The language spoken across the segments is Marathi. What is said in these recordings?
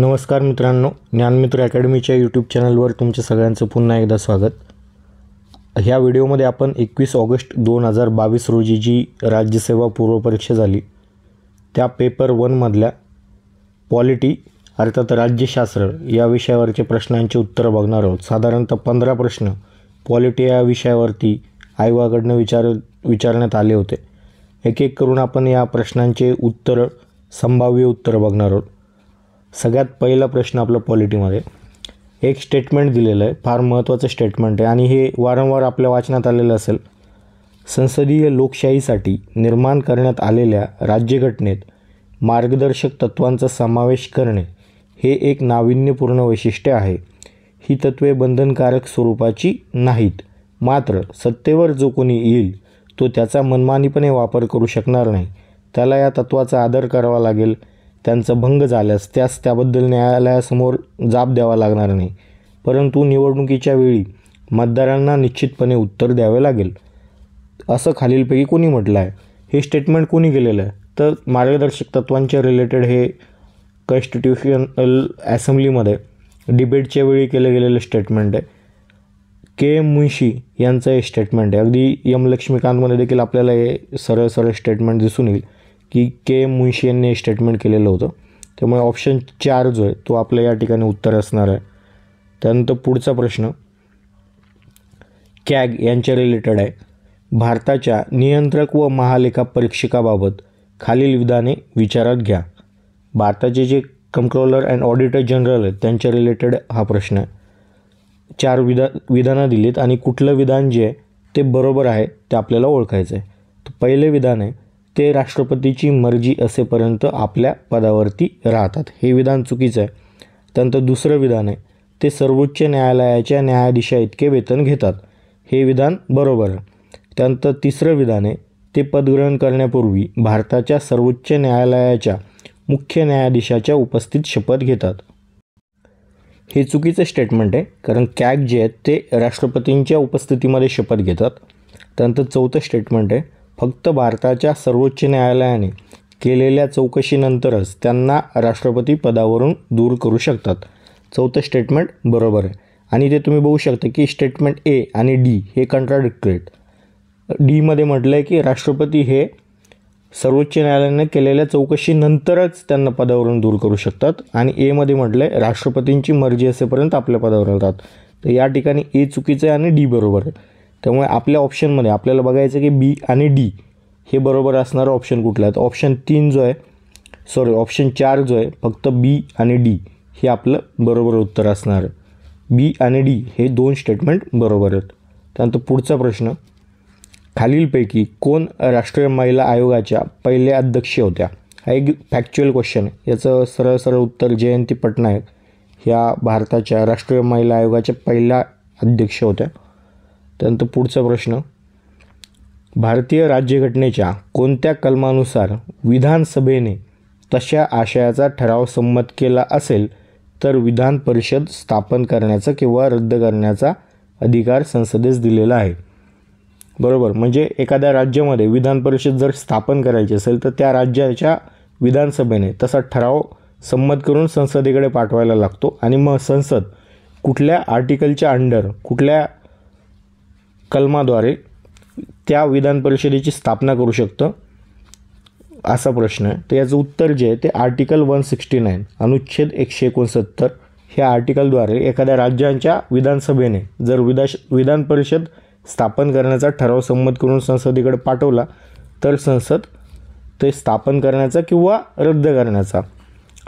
नमस्कार मित्रांनो ज्ञानमित्र अकॅडमीच्या यूट्यूब चॅनलवर तुमच्या सगळ्यांचं पुन्हा एकदा स्वागत ह्या व्हिडिओमध्ये आपण एकवीस ऑगस्ट दोन हजार बावीस रोजी जी राज्यसेवा पूर्वपरीक्षा झाली त्या पेपर वनमधल्या पॉलिटी अर्थात राज्यशास्त्र या विषयावरचे प्रश्नांची उत्तरं बघणार आहोत साधारणतः पंधरा प्रश्न पॉलिटी या विषयावरती आयोगाकडनं विचार विचारण्यात आले होते एक एक करून आपण या प्रश्नांचे उत्तरं संभाव्य उत्तरं बघणार आहोत सगळ्यात पहिला प्रश्न आपला पॉलिटीमध्ये एक स्टेटमेंट दिलेलं आहे फार महत्त्वाचं स्टेटमेंट आहे आणि हे वारंवार आपल्या वाचनात आलेलं असेल संसदीय लोकशाहीसाठी निर्माण करण्यात आलेल्या राज्यघटनेत मार्गदर्शक तत्त्वांचा समावेश करणे हे एक नाविन्यपूर्ण वैशिष्ट्य आहे ही तत्त्वे बंधनकारक स्वरूपाची नाहीत मात्र सत्तेवर जो कोणी येईल तो त्याचा मनमानीपणे वापर करू शकणार नाही त्याला या तत्वाचा आदर करावा लागेल त्यांचा भंग झाल्यास त्यास त्याबद्दल न्यायालयासमोर जाब द्यावा लागणार नाही परंतु निवडणुकीच्या वेळी मतदारांना निश्चितपणे उत्तर द्यावे लागेल असं खालीलपैकी कोणी म्हटलं आहे हे स्टेटमेंट कोणी केलेलं आहे तर मार्गदर्शक तत्वांच्या रिलेटेड हे कॉन्स्टिट्युशनल ॲसेंब्लीमध्ये डिबेटच्या वेळी केलं गेलेलं स्टेटमेंट आहे के एम मुंशी यांचं हे स्टेटमेंट आहे अगदी यम लक्ष्मीकांतमध्ये देखील आपल्याला हे सरळ सरळ स्टेटमेंट दिसून येईल की के मुंशी यांनी स्टेटमेंट केलेलं होतं त्यामुळे ऑप्शन चार जो आहे तो आपल्या या ठिकाणी उत्तर असणार आहे त्यानंतर पुढचा प्रश्न कॅग यांच्या रिलेटेड आहे भारताच्या नियंत्रक व महालेखा परीक्षकाबाबत खालील विधाने विचारात घ्या भारताचे जे कंट्रोलर अँड ऑडिटर जनरल आहेत त्यांच्या रिलेटेड हा प्रश्न आहे चार विधा विधानं दिलीत आणि कुठलं विधान जे आहे ते बरोबर आहे ते आपल्याला ओळखायचं आहे तर पहिले विधान आहे ते राष्ट्रपतीची मर्जी असेपर्यंत आपल्या पदावरती राहतात हे विधान चुकीचं आहे त्यानंतर दुसरं विधान आहे ते सर्वोच्च न्यायालयाच्या न्यायाधीशा इतके वेतन घेतात हे विधान बरोबर आहे त्यानंतर तिसरं विधान आहे ते पदग्रहण करण्यापूर्वी भारताच्या सर्वोच्च न्यायालयाच्या मुख्य न्यायाधीशाच्या उपस्थित शपथ घेतात हे चुकीचं स्टेटमेंट आहे कारण कॅग जे आहेत ते राष्ट्रपतींच्या उपस्थितीमध्ये शपथ घेतात त्यानंतर चौथं स्टेटमेंट आहे फक्त भारताच्या सर्वोच्च न्यायालयाने केलेल्या चौकशीनंतरच त्यांना राष्ट्रपती पदावरून दूर करू शकतात चौथं स्टेटमेंट बरोबर आहे आणि ते तुम्ही बघू शकता की स्टेटमेंट ए आणि डी हे कॉन्ट्राडिक्टेड डीमध्ये म्हटलं आहे की राष्ट्रपती हे सर्वोच्च न्यायालयाने केलेल्या चौकशीनंतरच त्यांना पदावरून दूर करू शकतात आणि एमध्ये म्हटलं आहे राष्ट्रपतींची मर्जी असेपर्यंत आपल्या पदावर राहतात तर या ठिकाणी ए चुकीचं आहे आणि डी बरोबर आहे त्यामुळे आपल्या ऑप्शनमध्ये आपल्याला बघायचं की बी आणि डी हे बरोबर असणारं ऑप्शन कुठला आहे तर ऑप्शन तीन जो आहे सॉरी ऑप्शन चार जो आहे फक्त बी आणि डी हे आपलं बरोबर उत्तर असणार बी आणि डी हे दोन स्टेटमेंट बरोबर आहेत त्यानंतर पुढचा प्रश्न खालीलपैकी कोण राष्ट्रीय महिला आयोगाच्या पहिल्या अध्यक्ष होत्या हा एक फॅक्च्युअल क्वेश्चन आहे याचं सरळ सरळ उत्तर जयंती पटनायक ह्या भारताच्या राष्ट्रीय महिला आयोगाच्या पहिल्या अध्यक्ष होत्या त्यानंतर पुढचा प्रश्न भारतीय राज्यघटनेच्या कोणत्या कलमानुसार विधानसभेने तशा आशयाचा ठराव संमत केला असेल तर विधान परिषद स्थापन करण्याचा किंवा रद्द करण्याचा अधिकार संसदेस दिलेला आहे बरोबर म्हणजे एखाद्या राज्यामध्ये विधान परिषद जर स्थापन करायची असेल तर त्या राज्याच्या विधानसभेने तसा ठराव संमत करून संसदेकडे पाठवायला लागतो आणि मग संसद कुठल्या आर्टिकलच्या अंडर कुठल्या कलमाद्वारे त्या विधान परिषदेची स्थापना करू शकतं असा प्रश्न आहे तर याचं उत्तर जे आहे ते आर्टिकल वन सिक्स्टी नाईन अनुच्छेद एकशे एकोणसत्तर ह्या आर्टिकलद्वारे एखाद्या राज्यांच्या विधानसभेने जर विदाश विधान परिषद स्थापन करण्याचा ठराव संमत करून संसदेकडे पाठवला तर संसद ते स्थापन करण्याचा किंवा रद्द करण्याचा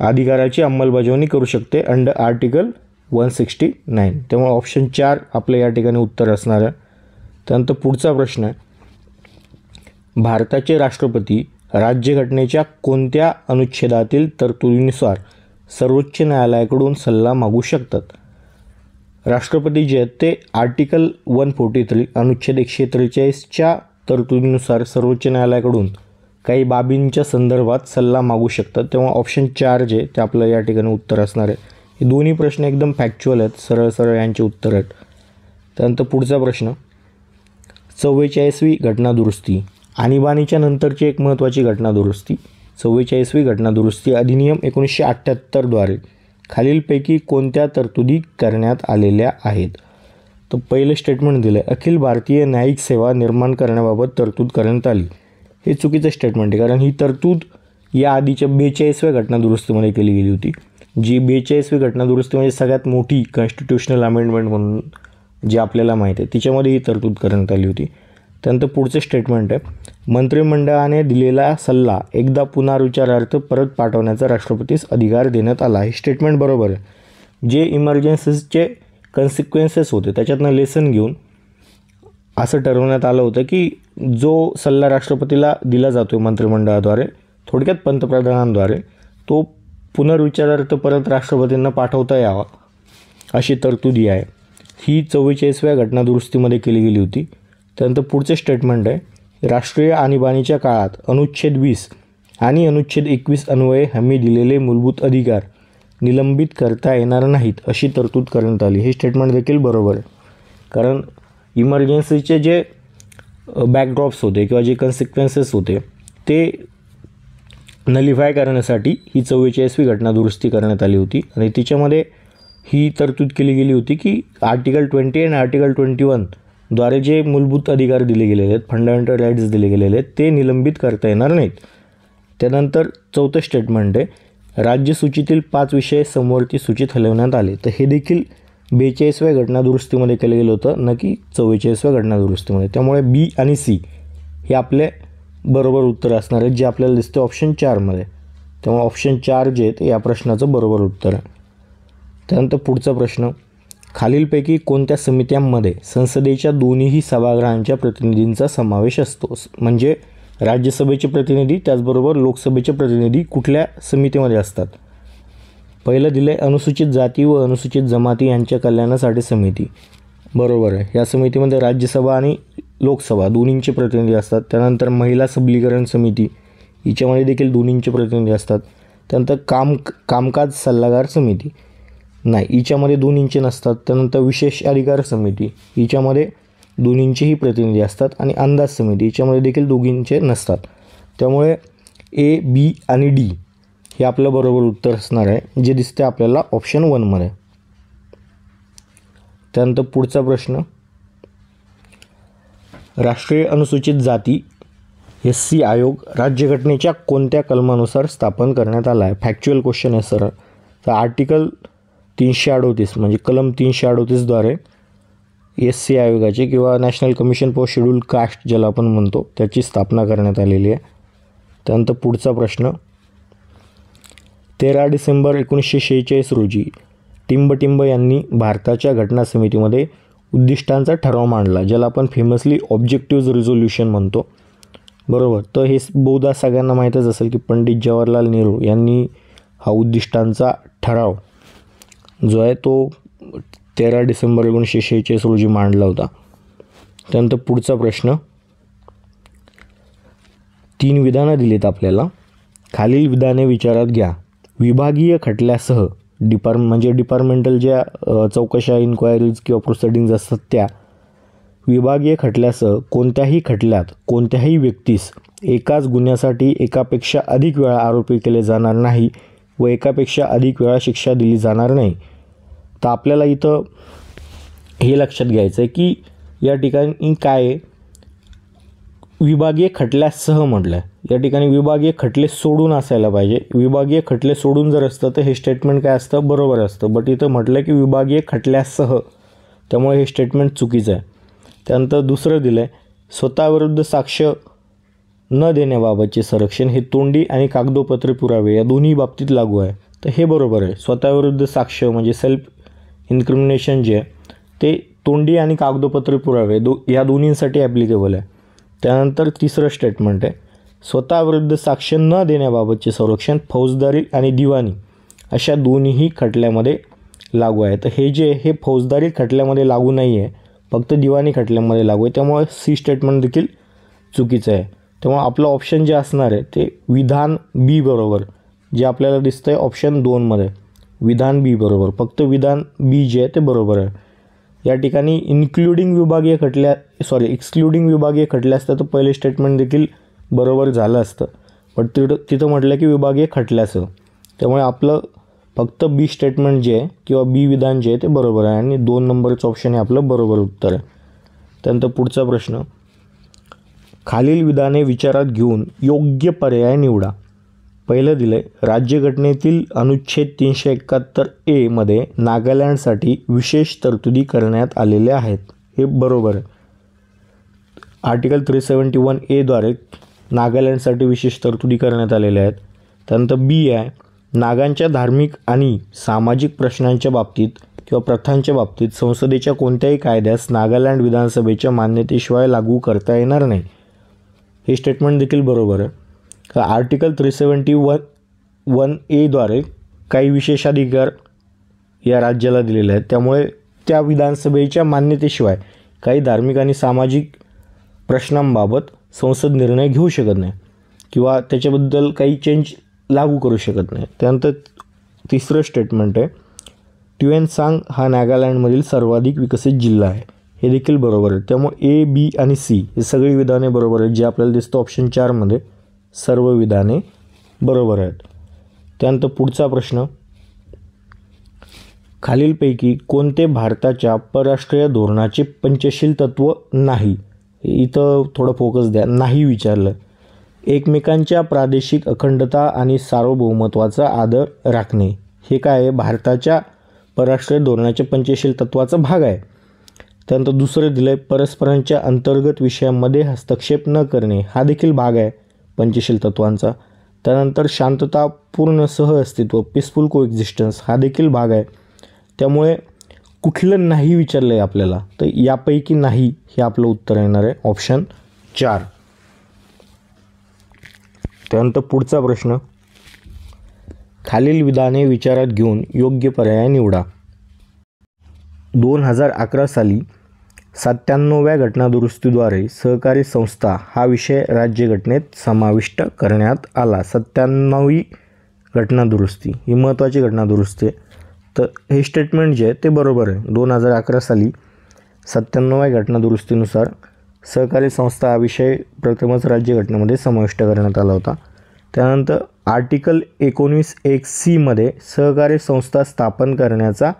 अधिकाराची अंमलबजावणी करू शकते under article one sixty nine त्यामुळे ऑप्शन चार आपलं या ठिकाणी उत्तर असणार आहे त्यानंतर पुढचा प्रश्न आहे भारताचे राष्ट्रपती राज्यघटनेच्या कोणत्या अनुच्छेदातील तरतुदीनुसार सर्वोच्च न्यायालयाकडून सल्ला मागू शकतात राष्ट्रपती जे आहेत ते आर्टिकल वन फोर्टी थ्री अनुच्छेद एकशे त्रेचाळीसच्या तरतुदीनुसार सर्वोच्च न्यायालयाकडून काही बाबींच्या संदर्भात सल्ला मागू शकतात तेव्हा ऑप्शन चार जे ते आपलं या ठिकाणी उत्तर असणार आहे हे दोन्ही प्रश्न एकदम फॅक्च्युअल आहेत सरळ सरळ यांचे उत्तर आहेत त्यानंतर पुढचा प्रश्न चव्वेचाळीसवी घटनादुरुस्ती आणीबाणीच्या नंतरची एक महत्त्वाची घटनादुरुस्ती चव्वेचाळीसवी घटनादुरुस्ती अधिनियम एकोणीसशे अठ्ठ्याहत्तरद्वारे खालीलपैकी कोणत्या तरतुदी करण्यात आलेल्या आहेत तर पहिलं स्टेटमेंट दिलं आहे अखिल भारतीय न्यायिक सेवा निर्माण करण्याबाबत तरतूद करण्यात आली हे चुकीचं स्टेटमेंट आहे कारण ही तरतूद या आधीच्या बेचाळीसव्या घटनादुरुस्तीमध्ये केली गेली होती जी बेचाळीसवी घटनादुरुस्ती म्हणजे सगळ्यात मोठी कॉन्स्टिट्युशनल अमेंडमेंट म्हणून जे आपल्याला माहीत आहे तिच्यामध्ये ही तरतूद करण्यात आली होती त्यानंतर पुढचं स्टेटमेंट आहे मंत्रिमंडळाने दिलेला सल्ला एकदा पुनर्विचारार्थ परत पाठवण्याचा राष्ट्रपतीस अधिकार देण्यात आला हे स्टेटमेंट बरोबर आहे जे इमर्जन्सीजचे कन्सिक्वेन्सेस होते त्याच्यातनं लेसन घेऊन असं ठरवण्यात आलं होतं की जो सल्ला राष्ट्रपतीला दिला जातो आहे मंत्रिमंडळाद्वारे थोडक्यात पंतप्रधानांद्वारे तो पुनर्विचारार्थ परत राष्ट्रपतींना पाठवता यावा अशी तरतुदी आहे ही चव्वेचाळीसव्या घटनादुरुस्तीमध्ये केली गेली होती त्यानंतर पुढचे स्टेटमेंट आहे राष्ट्रीय आणीबाणीच्या काळात अनुच्छेद वीस आणि अनुच्छेद एकवीस अन्वये हमी दिलेले मूलभूत अधिकार निलंबित करता येणार नाहीत अशी तरतूद करण्यात आली हे स्टेटमेंट देखील बरोबर आहे कारण इमर्जन्सीचे जे बॅकड्रॉप्स होते किंवा जे कन्सिक्वेन्सेस होते ते नलिफाय करण्यासाठी ही चव्वेचाळीसवी घटनादुरुस्ती करण्यात आली होती आणि तिच्यामध्ये ही तरतूद केली गेली होती की आर्टिकल ट्वेंटी आणि आर्टिकल ट्वेंटी वनद्वारे जे मूलभूत अधिकार दिले गेलेले आहेत फंडामेंटल राईट्स दिले गेलेले आहेत ते निलंबित करता येणार नाहीत त्यानंतर चौथं स्टेटमेंट आहे राज्यसूचीतील पाच विषय समोरती सूचीत हलवण्यात आले तर हे देखील बेचाळीसव्या घटनादुरुस्तीमध्ये केलं गेलं होतं न की चव्वेचाळीसव्या घटनादुरुस्तीमध्ये त्यामुळे बी आणि सी हे आपले बरोबर उत्तर असणार आहे जे आपल्याला दिसते ऑप्शन चारमध्ये त्यामुळे ऑप्शन चार जे आहेत या प्रश्नाचं बरोबर उत्तर आहे त्यानंतर पुढचा प्रश्न खालीलपैकी कोणत्या समित्यांमध्ये संसदेच्या दोन्हीही सभागृहांच्या प्रतिनिधींचा समावेश असतो म्हणजे राज्यसभेचे प्रतिनिधी त्याचबरोबर लोकसभेचे प्रतिनिधी कुठल्या समितीमध्ये असतात पहिलं दिलं आहे अनुसूचित जाती व अनुसूचित जमाती यांच्या कल्याणासाठी समिती बरोबर आहे या समितीमध्ये राज्यसभा आणि लोकसभा दोन्हींचे प्रतिनिधी असतात त्यानंतर महिला सबलीकरण समिती हिच्यामध्ये देखील दोन्हींचे प्रतिनिधी असतात त्यानंतर काम कामकाज सल्लागार समिती नाही हिच्यामध्ये दोन इंचे नसतात त्यानंतर विशेष अधिकार समिती हिच्यामध्ये दोन इंचेही प्रतिनिधी असतात आणि अंदाज समिती हिच्यामध्ये देखील दोघींचे नसतात त्यामुळे ए बी आणि डी हे आपलं बरोबर उत्तर असणार आहे जे दिसते आपल्याला ऑप्शन वनमध्ये त्यानंतर पुढचा प्रश्न राष्ट्रीय अनुसूचित जाती एस सी आयोग राज्यघटनेच्या कोणत्या कलमानुसार स्थापन करण्यात आला आहे फॅक्च्युअल क्वेश्चन आहे सर तर आर्टिकल तीनशे अडोतीस म्हणजे कलम तीनशे अडोतीसद्वारे एस सी आयोगाची किंवा national commission for scheduled caste ज्याला आपण म्हणतो त्याची स्थापना करण्यात आलेली आहे त्यानंतर पुढचा प्रश्न तेरा डिसेंबर एकोणीसशे शेहेचाळीस रोजी टिंबटिंब यांनी भारताच्या घटना समितीमध्ये उद्दिष्टांचा ठराव मांडला ज्याला आपण फेमसली ऑब्जेक्टिव्ज रिझोल्युशन म्हणतो बरोबर तर हे बहुधा सगळ्यांना माहीतच असेल की पंडित जवाहरलाल नेहरू यांनी हा उद्दिष्टांचा ठराव जो आहे तो तेरा डिसेंबर एकोणीसशे शेहेचाळीस रोजी मांडला होता त्यानंतर पुढचा प्रश्न तीन विधानं दिलीत आपल्याला खालील विधाने विचारात घ्या विभागीय खटल्यासह डिपार म्हणजे डिपार्टमेंटल ज्या चौकशा इन्क्वायरीज किंवा प्रोसिडिंग्ज असतात त्या विभागीय खटल्यासह कोणत्याही खटल्यात कोणत्याही व्यक्तीस एकाच गुन्ह्यासाठी एकापेक्षा अधिक वेळा आरोपी केले जाणार नाही व एकापेक्षा अधिक वेळा शिक्षा दिली जाणार नाही तर आपल्याला इथं हे लक्षात घ्यायचं आहे की या ठिकाणी काय आहे विभागीय खटल्यासह म्हटलं आहे या ठिकाणी विभागीय खटले सोडून असायला पाहिजे विभागीय खटले सोडून जर असतं तर हे स्टेटमेंट काय असतं बरोबर असतं बट इथं म्हटलं की विभागीय खटल्यासह त्यामुळे हे स्टेटमेंट चुकीचं आहे त्यानंतर दुसरं दिलं आहे स्वतःविरुद्ध साक्ष न देण्याबाबतचे संरक्षण हे तोंडी आणि कागदोपत्रे पुरावे या दोन्ही बाबतीत लागू आहे तर हे बरोबर आहे स्वतःविरुद्ध साक्ष म्हणजे सेल्फ इन्क्रिमिनेशन जे आहे ते तोंडी आणि कागदोपत्री पुरावे दो या दोन्हींसाठी ॲप्लिकेबल आहे त्यानंतर तिसरं स्टेटमेंट आहे स्वतःविरुद्ध साक्ष न देण्याबाबतचे संरक्षण फौजदारी आणि दिवाणी अशा दोन्हीही खटल्यामध्ये लागू आहे तर हे जे हे फौजदारी खटल्यामध्ये लागू नाही आहे फक्त दिवाणी खटल्यामध्ये लागू आहे त्यामुळे सी स्टेटमेंट देखील चुकीचं आहे त्यामुळे आपलं ऑप्शन जे असणार आहे ते विधान बी बरोबर जे आपल्याला दिसतं आहे ऑप्शन दोनमध्ये विधान बी बरोबर फक्त विधान बी जे आहे ते बरोबर आहे या ठिकाणी इन्क्लुडिंग विभागीय खटल्या सॉरी एक्सक्लुडिंग विभागीय खटल्या असतं तर पहिले स्टेटमेंट देखील बरोबर झालं असतं पण तिथं तिथं म्हटलं की विभागीय खटल्याचं त्यामुळे आपलं फक्त बी स्टेटमेंट जे आहे किंवा बी विधान जे आहे ते बरोबर आहे आणि दोन नंबरचं ऑप्शन हे आपलं बरोबर उत्तर आहे त्यानंतर पुढचा प्रश्न खालील विधाने विचारात घेऊन योग्य पर्याय निवडा पहिलं दिलं आहे राज्यघटनेतील अनुच्छेद तीनशे एकाहत्तर एमध्ये नागालँडसाठी विशेष तरतुदी करण्यात आलेल्या आहेत हे बरोबर आहे आर्टिकल थ्री सेवन्टी वन एद्वारे नागालँडसाठी विशेष तरतुदी करण्यात आलेल्या आहेत त्यानंतर बी आहे नागांच्या धार्मिक आणि सामाजिक प्रश्नांच्या बाबतीत किंवा प्रथांच्या बाबतीत संसदेच्या कोणत्याही कायद्यास नागालँड विधानसभेच्या मान्यतेशिवाय लागू करता येणार नाही हे स्टेटमेंट देखील बरोबर आहे article three seventy one one एद्वारे काही विशेषाधिकार या राज्याला दिलेले आहेत त्यामुळे त्या विधानसभेच्या मान्यतेशिवाय काही धार्मिक आणि सामाजिक प्रश्नांबाबत संसद निर्णय घेऊ शकत नाही किंवा त्याच्याबद्दल काही चेंज लागू करू शकत नाही त्यानंतर तिसरं स्टेटमेंट आहे ट्युएनसांग हा नागालँडमधील सर्वाधिक विकसित जिल्हा आहे हे देखील बरोबर आहे त्यामुळे ए बी आणि सी हे सगळी विधाने बरोबर आहेत जे आपल्याला दिसतं ऑप्शन चारमध्ये सर्व विधाने बरोबर आहेत त्यानंतर पुढचा प्रश्न खालीलपैकी कोणते भारताच्या परराष्ट्रीय धोरणाचे पंचशील तत्त्व नाही इथं थोडं फोकस द्या नाही विचारलं एकमेकांच्या प्रादेशिक अखंडता आणि सार्वभौमत्वाचा आदर राखणे हे काय आहे भारताच्या परराष्ट्रीय धोरणाचे पंचशील तत्त्वाचा भाग आहे त्यानंतर दुसरं दिलं आहे परस्परांच्या अंतर्गत विषयांमध्ये हस्तक्षेप न करणे हा देखील भाग आहे पंचशील तत्वांचा त्यानंतर शांततापूर्ण अस्तित्व पीसफुल को एक्झिस्टन्स हा देखील भाग आहे त्यामुळे कुठलं नाही विचारलं आहे आपल्याला तर यापैकी नाही हे आपलं उत्तर येणार आहे ऑप्शन चार त्यानंतर पुढचा प्रश्न खालील विधाने विचारात घेऊन योग्य पर्याय निवडा दोन हजार अकरा साली सत्त्याण्णव्या घटनादुरुस्तीद्वारे सहकारी संस्था हा विषय राज्यघटनेत समाविष्ट करण्यात आला सत्त्याण्णवी घटनादुरुस्ती ही महत्त्वाची घटनादुरुस्ती आहे तर हे स्टेटमेंट जे आहे ते बरोबर आहे दोन हजार अकरा साली सत्त्याण्णव्या घटनादुरुस्तीनुसार सहकारी संस्था हा विषय प्रथमच राज्यघटनेमध्ये समाविष्ट करण्यात आला होता त्यानंतर आर्टिकल एकोणवीस एक सीमध्ये सहकारी संस्था स्थापन करण्याचा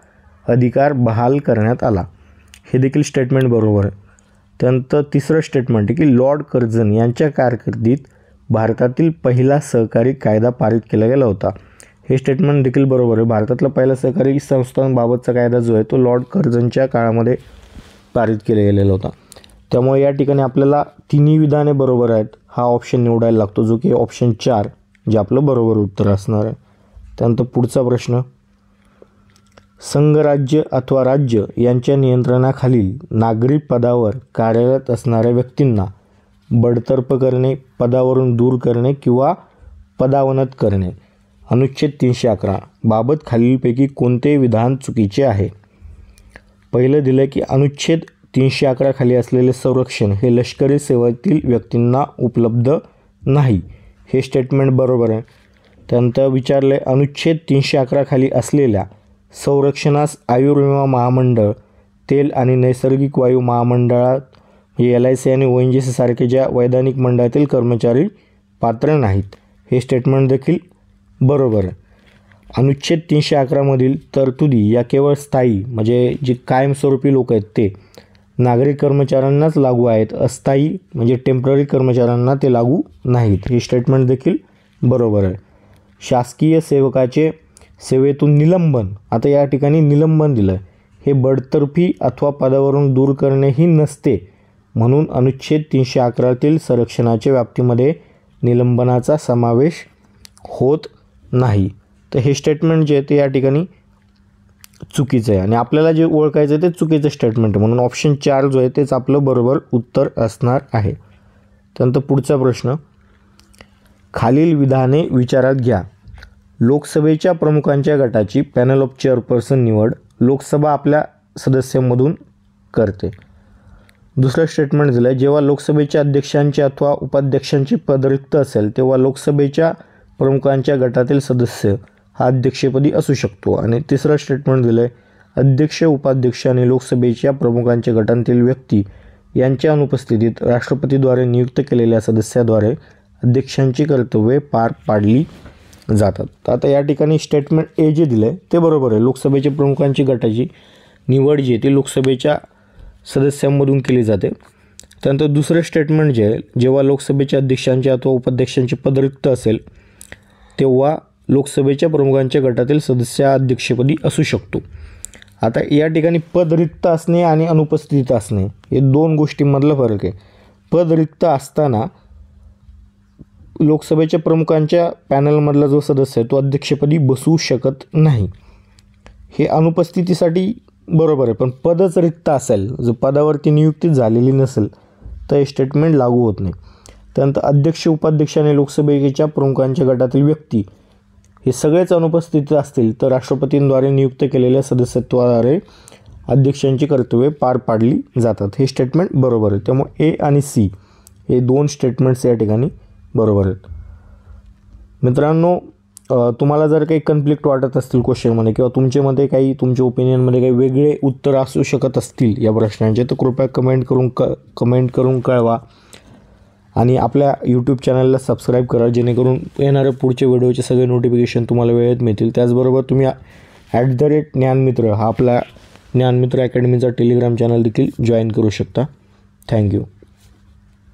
अधिकार बहाल करण्यात आला हे देखील स्टेटमेंट बरोबर आहे त्यानंतर तिसरं स्टेटमेंट आहे की लॉर्ड कर्जन यांच्या कारकिर्दीत भारतातील पहिला सहकारी कायदा पारित केला गेला होता हे स्टेटमेंट देखील बरोबर आहे भारतातला पहिला सहकारी संस्थांबाबतचा कायदा जो आहे तो लॉर्ड कर्जनच्या काळामध्ये पारित केला गेलेला होता त्यामुळे या ठिकाणी आपल्याला तिन्ही विधाने बरोबर आहेत हा ऑप्शन निवडायला लागतो जो की ऑप्शन चार जे आपलं बरोबर उत्तर असणार आहे त्यानंतर पुढचा प्रश्न संघराज्य अथवा राज्य यांच्या नियंत्रणाखालील नागरी पदावर कार्यरत असणाऱ्या व्यक्तींना बडतर्फ करणे पदावरून दूर करणे किंवा पदावनत करणे अनुच्छेद तीनशे अकरा बाबत खालीलपैकी कोणते विधान चुकीचे आहे पहिलं दिलं की अनुच्छेद तीनशे अकराखाली खाली असलेले संरक्षण हे लष्करी सेवेतील व्यक्तींना उपलब्ध नाही हे स्टेटमेंट बरोबर आहे त्यानंतर विचारले अनुच्छेद तीनशे अकरा खाली असलेल्या संरक्षणास आयुर्विमा महामंडळ तेल आणि नैसर्गिक वायू महामंडळात म्हणजे एल आय सी आणि ओ एन जी सीसारखे ज्या वैधानिक मंडळातील कर्मचारी पात्र नाहीत हे स्टेटमेंट देखील बरोबर आहे अनुच्छेद तीनशे अकरामधील तरतुदी या केवळ स्थायी म्हणजे जे कायमस्वरूपी लोक आहेत ते नागरिक कर्मचाऱ्यांनाच लागू आहेत अस्थायी म्हणजे टेम्पररी कर्मचाऱ्यांना ते लागू नाहीत हे स्टेटमेंट देखील बरोबर आहे शासकीय सेवकाचे सेवेतून निलंबन आता या ठिकाणी निलंबन दिलं आहे हे बडतर्फी अथवा पदावरून दूर करणेही नसते म्हणून अनुच्छेद तीनशे अकरातील संरक्षणाच्या व्याप्तीमध्ये निलंबनाचा समावेश होत नाही तर हे स्टेटमेंट जे आहे ते या ठिकाणी चुकीचं आहे आणि आपल्याला जे ओळखायचं आहे ते चुकीचं स्टेटमेंट आहे म्हणून ऑप्शन चार जो आहे तेच आपलं बरोबर उत्तर असणार आहे त्यानंतर पुढचा प्रश्न खालील विधाने विचारात घ्या लोकसभेच्या प्रमुखांच्या गटाची पॅनल ऑफ चेअरपर्सन निवड लोकसभा आपल्या सदस्यांमधून करते दुसरं स्टेटमेंट दिलं आहे जेव्हा लोकसभेच्या अध्यक्षांची अथवा उपाध्यक्षांची पद रिक्त असेल तेव्हा लोकसभेच्या प्रमुखांच्या गटातील सदस्य हा अध्यक्षपदी असू शकतो आणि तिसरं स्टेटमेंट दिलं आहे अध्यक्ष उपाध्यक्ष आणि लोकसभेच्या प्रमुखांच्या गटांतील व्यक्ती यांच्या अनुपस्थितीत राष्ट्रपतीद्वारे नियुक्त केलेल्या सदस्याद्वारे अध्यक्षांची कर्तव्ये पार पाडली जातात तर आता या ठिकाणी स्टेटमेंट ए जे दिलं आहे ते बरोबर आहे लोकसभेच्या प्रमुखांची गटाची निवड जी आहे ती लोकसभेच्या सदस्यांमधून केली जाते त्यानंतर दुसरं स्टेटमेंट जे आहे जेव्हा लोकसभेच्या अध्यक्षांचे अथवा उपाध्यक्षांचे पद रिक्त असेल तेव्हा लोकसभेच्या प्रमुखांच्या गटातील सदस्य अध्यक्षपदी असू शकतो आता या ठिकाणी पद रिक्त असणे आणि अनुपस्थित असणे हे दोन गोष्टींमधला फरक आहे पद रिक्त असताना लोकसभेच्या प्रमुखांच्या पॅनलमधला जो सदस्य आहे तो अध्यक्षपदी बसू शकत नाही हे अनुपस्थितीसाठी बरोबर आहे पण पदच रिक्त असेल जर पदावरती नियुक्ती झालेली नसेल तर हे स्टेटमेंट लागू होत नाही त्यानंतर अध्यक्ष उपाध्यक्षाने लोकसभेच्या प्रमुखांच्या गटातील व्यक्ती हे सगळेच अनुपस्थित असतील तर राष्ट्रपतींद्वारे नियुक्त केलेल्या सदस्यत्वाद्वारे अध्यक्षांची कर्तव्ये पार पाडली जातात हे स्टेटमेंट बरोबर आहे त्यामुळे ए आणि सी हे दोन स्टेटमेंट्स या ठिकाणी बरोबर आहेत मित्रांनो तुम्हाला जर काही कन्फ्लिक्ट वाटत असतील क्वेश्चनमध्ये किंवा तुमच्यामध्ये काही तुमच्या ओपिनियनमध्ये काही वेगळे उत्तर असू शकत असतील या प्रश्नांचे तर कृपया कमेंट करून क कमेंट करून कळवा आणि आपल्या यूट्यूब चॅनलला सबस्क्राईब करा जेणेकरून येणाऱ्या पुढच्या व्हिडिओचे सगळे नोटिफिकेशन तुम्हाला वेळेत मिळतील त्याचबरोबर तुम्ही ॲट द रेट ज्ञानमित्र हा आपला ज्ञानमित्र अकॅडमीचा टेलिग्राम चॅनल देखील जॉईन करू शकता थँक्यू